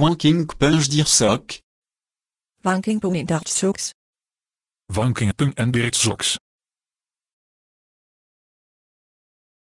Wanking punch dir sok. Wanking punch dir soks. Wanking punch en dir soks.